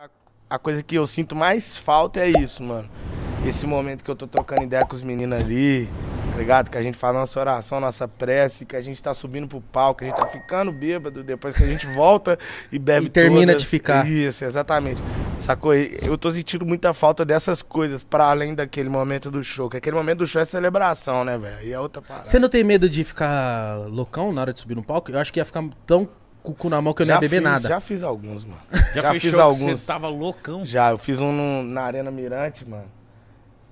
A, a coisa que eu sinto mais falta é isso, mano. Esse momento que eu tô trocando ideia com os meninos ali, tá ligado? Que a gente faz nossa oração, nossa prece, que a gente tá subindo pro palco, que a gente tá ficando bêbado depois que a gente volta e bebe E termina todas. de ficar. Isso, exatamente. Sacou? Eu tô sentindo muita falta dessas coisas, para além daquele momento do show. Que aquele momento do show é celebração, né, velho? E é outra parada. Você não tem medo de ficar loucão na hora de subir no palco? Eu acho que ia ficar tão com o cu na mão que eu já não ia beber fiz, nada. Já fiz alguns, mano. Já, já fiz alguns. Você tava loucão? Já, eu fiz um no, na Arena Mirante, mano.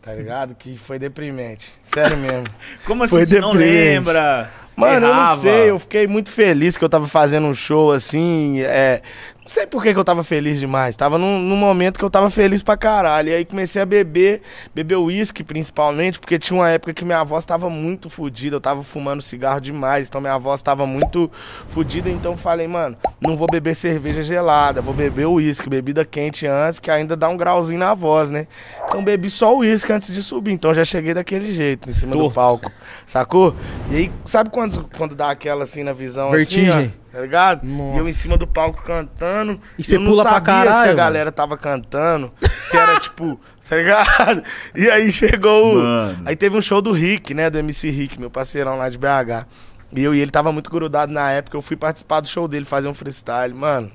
Tá ligado? Que foi deprimente. Sério mesmo. Como assim foi você deprimente. não lembra? Mano, Errava. eu não sei, eu fiquei muito feliz que eu tava fazendo um show assim, é, não sei por que, que eu tava feliz demais. Tava num, num, momento que eu tava feliz pra caralho. E aí comecei a beber, beber uísque principalmente, porque tinha uma época que minha avó estava muito fodida. Eu tava fumando cigarro demais, então minha avó estava muito fodida. Então falei, mano, não vou beber cerveja gelada, vou beber uísque, bebida quente antes, que ainda dá um grauzinho na voz, né? Então bebi só uísque antes de subir. Então já cheguei daquele jeito, em cima do palco, sacou? E aí, sabe quando, quando dá aquela assim na visão? Assim, Vertigem. Assim, tá ligado? Nossa. E eu em cima do palco cantando. E você eu não sabia caralho, se a galera mano. tava cantando, se era tipo, tá ligado? E aí chegou. Mano. Aí teve um show do Rick, né? Do MC Rick, meu parceirão lá de BH. E eu e ele tava muito grudado na época. Eu fui participar do show dele, fazer um freestyle. Mano,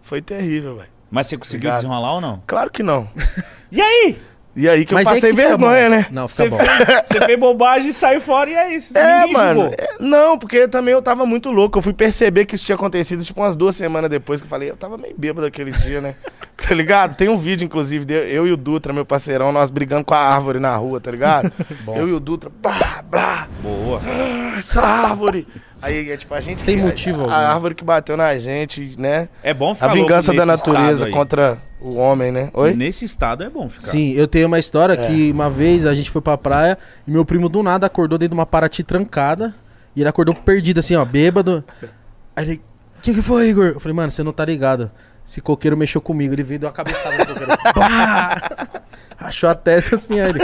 foi terrível, velho. Mas você conseguiu desenrolar ou não? Claro que não. e aí? E aí que Mas eu passei que tá vergonha, né? Não, fica tá você bom. Fez, você fez bobagem, saiu fora e é isso. É, mano. É, não, porque também eu tava muito louco. Eu fui perceber que isso tinha acontecido, tipo, umas duas semanas depois que eu falei, eu tava meio bêbado aquele dia, né? tá ligado? Tem um vídeo, inclusive, de eu e o Dutra, meu parceirão, nós brigando com a árvore na rua, tá ligado? eu e o Dutra, blá, blá. Boa. Ah, essa árvore. Aí, é tipo, a gente. Sem motivo. A, a, árvore que bateu na gente, né? É bom ficar A vingança da natureza contra o homem, né? Oi? Nesse estado é bom ficar. Sim, eu tenho uma história é. que uma vez a gente foi pra praia e meu primo do nada acordou dentro de uma parati trancada. E ele acordou perdido, assim, ó, bêbado. Aí ele. O que, que foi, Igor? Eu falei, mano, você não tá ligado. Esse coqueiro mexeu comigo. Ele veio e deu uma cabeçada no coqueiro. Pá! Achou a testa assim, aí ele.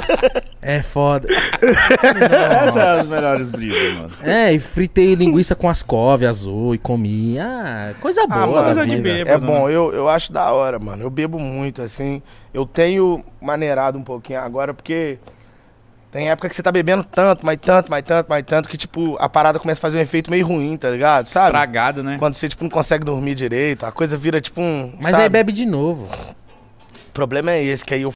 É foda. Essas é as melhores brisas, mano. É, e fritei linguiça com ascove azul e comi. Ah, coisa ah, boa. Ah, coisa de bêbado, é bom, né? eu, eu acho da hora, mano. Eu bebo muito, assim. Eu tenho maneirado um pouquinho agora, porque tem época que você tá bebendo tanto, mas tanto, mas tanto, mas tanto, que, tipo, a parada começa a fazer um efeito meio ruim, tá ligado? Sabe? Estragado, né? Quando você, tipo, não consegue dormir direito, a coisa vira, tipo, um. Mas sabe? aí bebe de novo. O problema é esse, que aí eu